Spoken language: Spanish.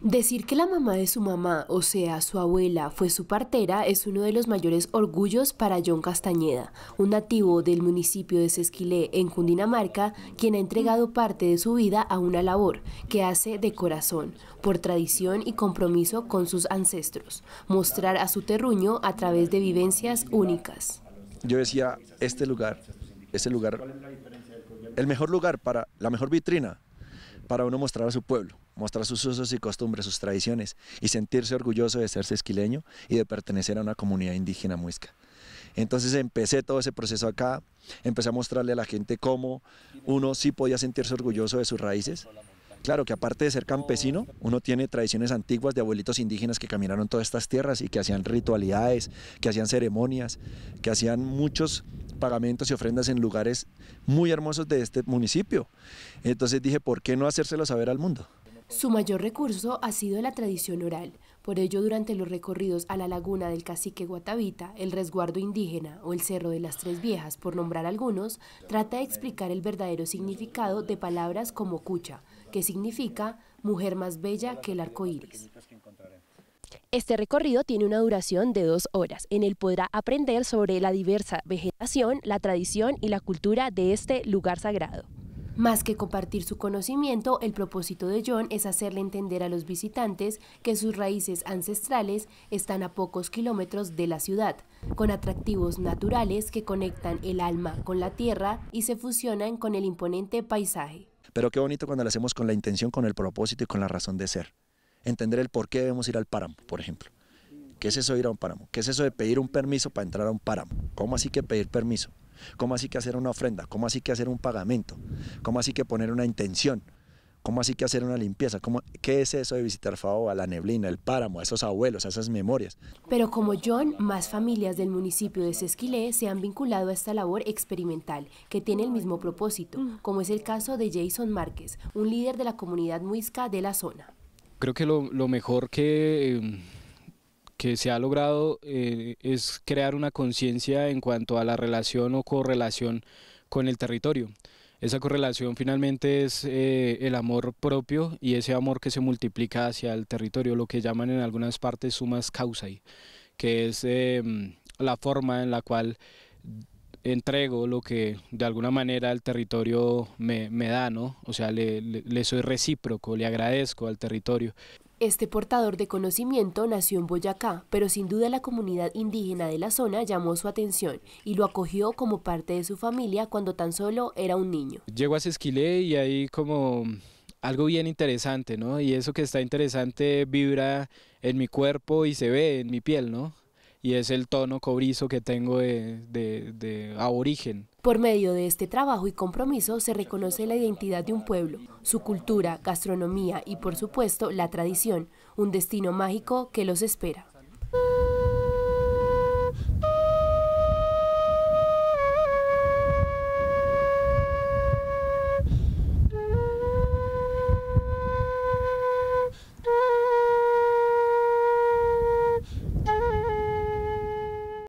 Decir que la mamá de su mamá, o sea, su abuela, fue su partera es uno de los mayores orgullos para John Castañeda, un nativo del municipio de Sesquilé, en Cundinamarca, quien ha entregado parte de su vida a una labor que hace de corazón, por tradición y compromiso con sus ancestros, mostrar a su terruño a través de vivencias únicas. Yo decía, este lugar, este lugar, el mejor lugar para la mejor vitrina para uno mostrar a su pueblo, mostrar sus usos y costumbres, sus tradiciones y sentirse orgulloso de ser sesquileño y de pertenecer a una comunidad indígena muisca. Entonces empecé todo ese proceso acá, empecé a mostrarle a la gente cómo uno sí podía sentirse orgulloso de sus raíces Claro que aparte de ser campesino, oh, uno tiene tradiciones antiguas de abuelitos indígenas que caminaron todas estas tierras y que hacían ritualidades, que hacían ceremonias, que hacían muchos pagamentos y ofrendas en lugares muy hermosos de este municipio. Entonces dije, ¿por qué no hacérselo saber al mundo? Su mayor recurso ha sido la tradición oral por ello, durante los recorridos a la laguna del cacique Guatavita, el resguardo indígena o el Cerro de las Tres Viejas, por nombrar algunos, trata de explicar el verdadero significado de palabras como cucha, que significa mujer más bella que el arco iris. Este recorrido tiene una duración de dos horas. En el podrá aprender sobre la diversa vegetación, la tradición y la cultura de este lugar sagrado. Más que compartir su conocimiento, el propósito de John es hacerle entender a los visitantes que sus raíces ancestrales están a pocos kilómetros de la ciudad, con atractivos naturales que conectan el alma con la tierra y se fusionan con el imponente paisaje. Pero qué bonito cuando lo hacemos con la intención, con el propósito y con la razón de ser. Entender el por qué debemos ir al páramo, por ejemplo. ¿Qué es eso de ir a un páramo? ¿Qué es eso de pedir un permiso para entrar a un páramo? ¿Cómo así que pedir permiso? ¿Cómo así que hacer una ofrenda? ¿Cómo así que hacer un pagamento? ¿Cómo así que poner una intención? ¿Cómo así que hacer una limpieza? ¿Qué es eso de visitar a la neblina, el páramo, a esos abuelos, a esas memorias? Pero como John, más familias del municipio de Sesquilé se han vinculado a esta labor experimental, que tiene el mismo propósito, mm. como es el caso de Jason Márquez, un líder de la comunidad muisca de la zona. Creo que lo mejor que em, que se ha logrado eh, es crear una conciencia en cuanto a la relación o correlación con el territorio. Esa correlación finalmente es eh, el amor propio y ese amor que se multiplica hacia el territorio, lo que llaman en algunas partes sumas causae, que es em, la forma en la cual entrego lo que de alguna manera el territorio me, me da, ¿no? O sea, le, soy recíproco, le agradezco al territorio. Este portador de conocimiento nació en Boyacá, pero sin duda la comunidad indígena de la zona llamó su atención y lo acogió como parte de su familia cuando tan solo era un niño. Llego a Sesquilé y ahí como algo bien interesante, ¿no? Y eso que está interesante vibra en mi cuerpo y se ve en mi piel, ¿no? y es el tono cobrizo que tengo de, de, aborigen. Por medio de este trabajo y compromiso se reconoce la identidad de un pueblo, su cultura, gastronomía y por supuesto la tradición, un destino mágico que los espera.